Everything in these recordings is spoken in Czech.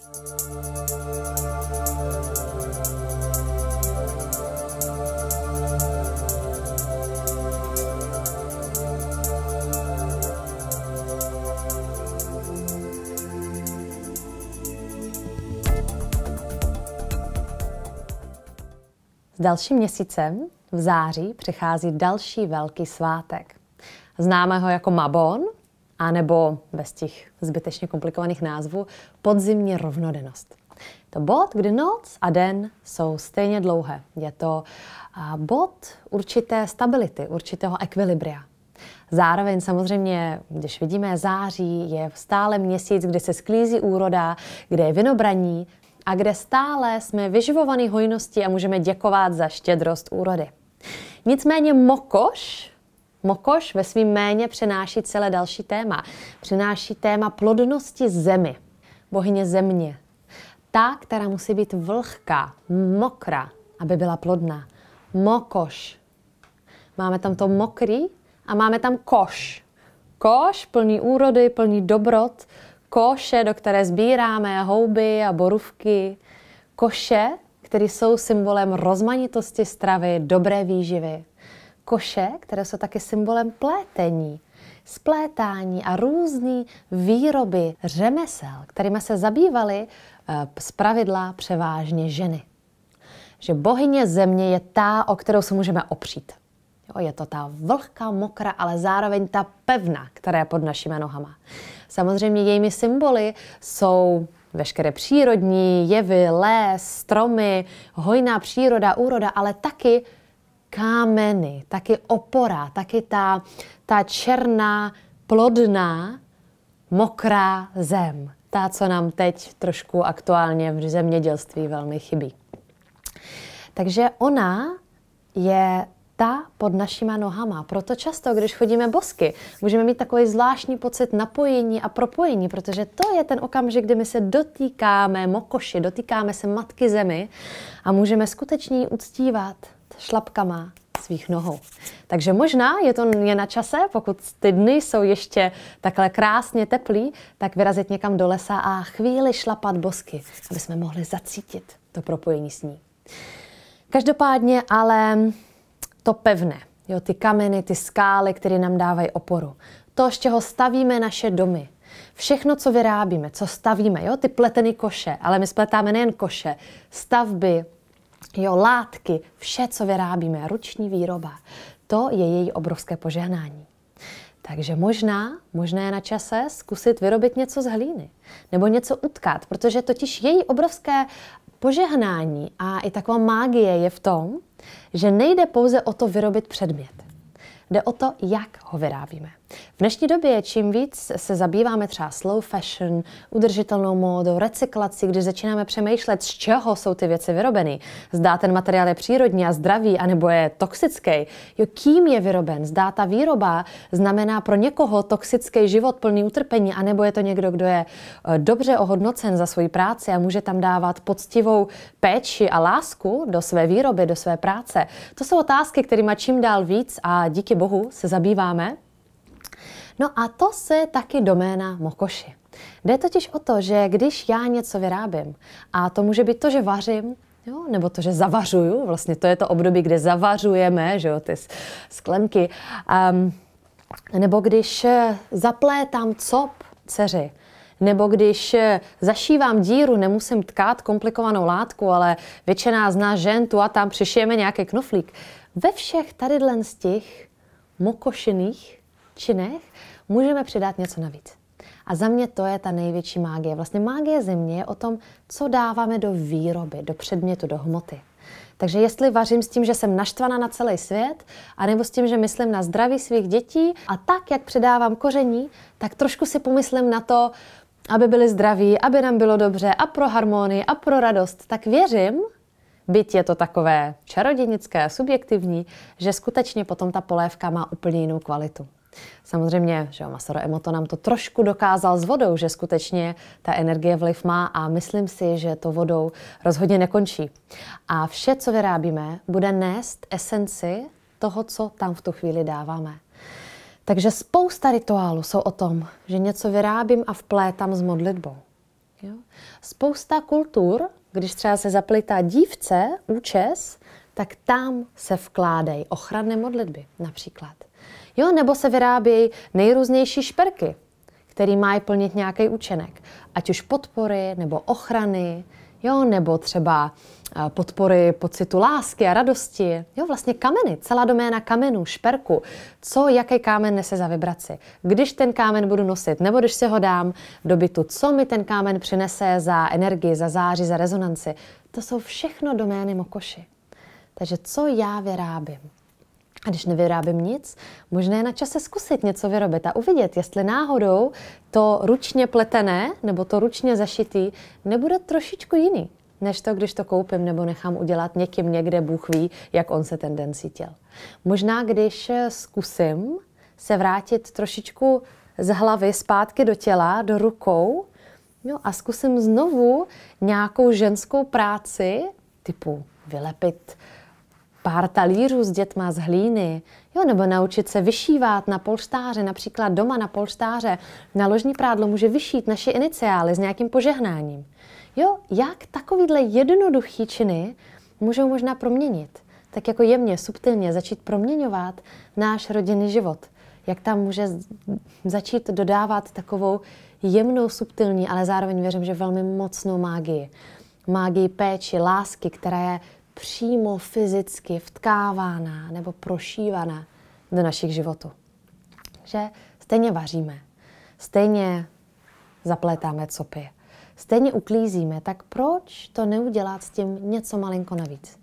S dalším měsícem v září přichází další velký svátek. Známe ho jako Mabon, anebo bez těch zbytečně komplikovaných názvů, podzimní rovnodennost. To bod, kdy noc a den jsou stejně dlouhé. Je to bod určité stability, určitého ekvilibria. Zároveň samozřejmě, když vidíme září, je stále měsíc, kde se sklízí úroda, kde je vynobraní a kde stále jsme vyživovaní hojností a můžeme děkovat za štědrost úrody. Nicméně mokoš Mokoš ve svým méně přenáší celé další téma. Přenáší téma plodnosti zemi, bohyně země. Ta, která musí být vlhká, mokrá, aby byla plodná. Mokoš. Máme tam to mokrý a máme tam koš. Koš plný úrody, plný dobrot, koše, do které sbíráme houby a borůvky, koše, které jsou symbolem rozmanitosti stravy, dobré výživy koše, které jsou taky symbolem plétení, splétání a různé výroby řemesel, kterými se zabývaly eh, pravidla převážně ženy. Že bohyně země je ta, o kterou se můžeme opřít. Jo, je to ta vlhká, mokra, ale zároveň ta pevná, která je pod našimi nohama. Samozřejmě jejími symboly jsou veškeré přírodní jevy, les, stromy, hojná příroda, úroda, ale taky kámeny, taky opora, taky ta, ta černá, plodná, mokrá zem. Ta, co nám teď trošku aktuálně v zemědělství velmi chybí. Takže ona je ta pod našima nohama. Proto často, když chodíme bosky, můžeme mít takový zvláštní pocit napojení a propojení, protože to je ten okamžik, kdy my se dotýkáme mokoši, dotýkáme se matky zemi a můžeme skutečně ji uctívat, šlapkama svých nohou. Takže možná je to je na čase, pokud ty dny jsou ještě takhle krásně teplý, tak vyrazit někam do lesa a chvíli šlapat bosky, aby jsme mohli zacítit to propojení s ní. Každopádně ale to pevné, jo, ty kameny, ty skály, které nám dávají oporu, to, z čeho stavíme naše domy, Všechno, co vyrábíme, co stavíme, jo, ty pleteny koše, ale my spletáme nejen koše, stavby, jo, látky, vše, co vyrábíme, ruční výroba, to je její obrovské požehnání. Takže možná, možná je na čase zkusit vyrobit něco z hlíny nebo něco utkat, protože totiž její obrovské požehnání a i taková mágie je v tom, že nejde pouze o to vyrobit předmět. Jde o to, jak ho vyrábíme. V dnešní době čím víc se zabýváme třeba slow fashion, udržitelnou módou, recyklací, když začínáme přemýšlet, z čeho jsou ty věci vyrobeny. Zdá ten materiál je přírodní a zdravý, anebo je toxický. Jo, kým je vyroben? Zdá ta výroba znamená pro někoho toxický život plný utrpení, anebo je to někdo, kdo je eh, dobře ohodnocen za svoji práci a může tam dávat poctivou péči a lásku do své výroby, do své práce. To jsou otázky, kterými čím dál víc a díky bohu se zabýváme. No a to se taky doména Mokoši. Jde totiž o to, že když já něco vyrábím, a to může být to, že vařím, Jo, nebo to, že zavařuju, vlastně to je to období, kde zavařujeme, že jo, ty sklenky. Um, nebo když eh, zaplétám cop dceři, nebo když eh, zašívám díru, nemusím tkát komplikovanou látku, ale většina z nás žen tu a tam přišijeme nějaký knoflík. Ve všech tady z těch mokošených činech můžeme přidat něco navíc. A za mě to je ta největší mágie. Vlastně mágie země je o tom, co dáváme do výroby, do předmětu, do hmoty. Takže jestli vařím s tím, že jsem naštvaná na celý svět, anebo s tím, že myslím na zdraví svých dětí a tak, jak předávám koření, tak trošku si pomyslím na to, aby byli zdraví, aby nám bylo dobře a pro harmonii a pro radost, tak věřím, byť je to takové čarodějnické, subjektivní, že skutečně potom ta polévka má úplně jinou kvalitu. Samozřejmě, že Masaru Emoto nám to trošku dokázal s vodou, že skutečně ta energie vliv má a myslím si, že to vodou rozhodně nekončí. A vše, co vyrábíme, bude nést esenci toho, co tam v tu chvíli dáváme. Takže spousta rituálů jsou o tom, že něco vyrábím a vplétám s modlitbou. Jo? Spousta kultur, když třeba se zaplitá dívce, účes, tak tam se vkládají ochranné modlitby například. Jo, nebo se vyrábějí nejrůznější šperky, který má plnit nějaký účinek. Ať už podpory, nebo ochrany, jo, nebo třeba eh, podpory pocitu lásky a radosti. Jo, vlastně kameny, celá doména kamenů, šperku. Co, jaký kámen nese za vibraci? Když ten kámen budu nosit, nebo když se ho dám do bytu, co mi ten kámen přinese za energii, za záři, za rezonanci? To jsou všechno domény mokoši. Takže co já vyrábím? A když nevyrábím nic, možná je na čase zkusit něco vyrobit a uvidět, jestli náhodou to ručně pletené nebo to ručně zašitý nebude trošičku jiný než to, když to koupím nebo nechám udělat někým někde, Bůh ví, jak on se ten den cítil. Možná, když zkusím se vrátit trošičku z hlavy zpátky do těla, do rukou, no a zkusím znovu nějakou ženskou práci, typu vylepit pár talířů s dětma z hlíny, jo, nebo naučit se vyšívat na polštáře, například doma na polštáře. Na ložní prádlo může vyšít naše iniciály s nějakým požehnáním. Jo, jak takovýhle jednoduchý činy můžou možná proměnit? Tak jako jemně, subtilně začít proměňovat náš rodinný život. Jak tam může začít dodávat takovou jemnou, subtilní, ale zároveň věřím, že velmi mocnou mágii. Mágii péči, lásky, která je přímo fyzicky vtkávána nebo prošívaná do našich životů. Že stejně vaříme, stejně zaplétáme copy, stejně uklízíme, tak proč to neudělat s tím něco malinko navíc?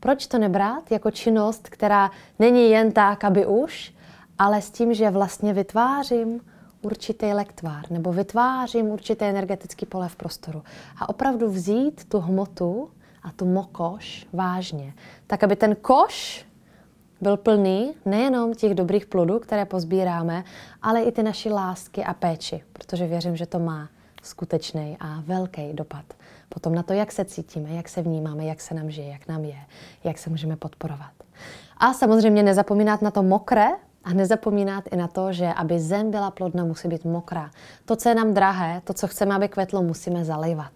Proč to nebrát jako činnost, která není jen tak, aby už, ale s tím, že vlastně vytvářím určitý lektvár nebo vytvářím určité energetické pole v prostoru. A opravdu vzít tu hmotu a tu mokoš vážně. Tak, aby ten koš byl plný nejenom těch dobrých plodů, které pozbíráme, ale i ty naší lásky a péči, protože věřím, že to má skutečný a velký dopad potom na to, jak se cítíme, jak se vnímáme, jak se nám žije, jak nám je, jak se můžeme podporovat. A samozřejmě nezapomínat na to mokré, a nezapomínat i na to, že aby zem byla plodná, musí být mokrá. To, co je nám drahé, to, co chceme, aby kvetlo, musíme zalejvat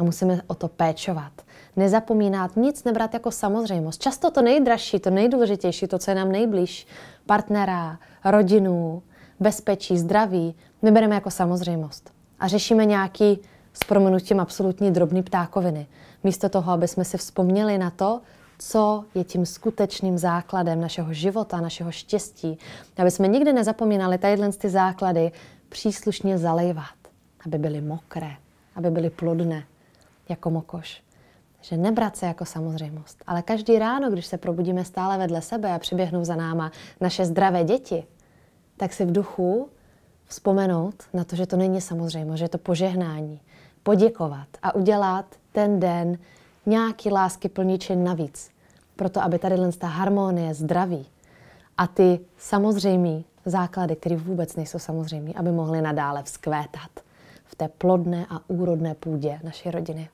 a musíme o to péčovat. Nezapomínat, nic nebrat jako samozřejmost. Často to nejdražší, to nejdůležitější, to, co je nám nejbliž, partnera, rodinu, bezpečí, zdraví, my bereme jako samozřejmost. A řešíme nějaký s proměnutím absolutní drobný ptákoviny. Místo toho, aby jsme si vzpomněli na to, co je tím skutečným základem našeho života, našeho štěstí. Aby jsme nikdy nezapomínali tadyhle ty základy příslušně zalejvat, aby byly mokré, aby byly plodné jako mokoš. Že nebrat se jako samozřejmost. Ale každý ráno, když se probudíme stále vedle sebe a přiběhnou za náma naše zdravé děti, tak si v duchu vzpomenout na to, že to není samozřejmost, že je to požehnání. Poděkovat a udělat ten den nějaký lásky plničin navíc. Proto, aby tady ta harmonie, zdraví a ty samozřejmé základy, které vůbec nejsou samozřejmé, aby mohly nadále vzkvétat v té plodné a úrodné půdě naší rodiny.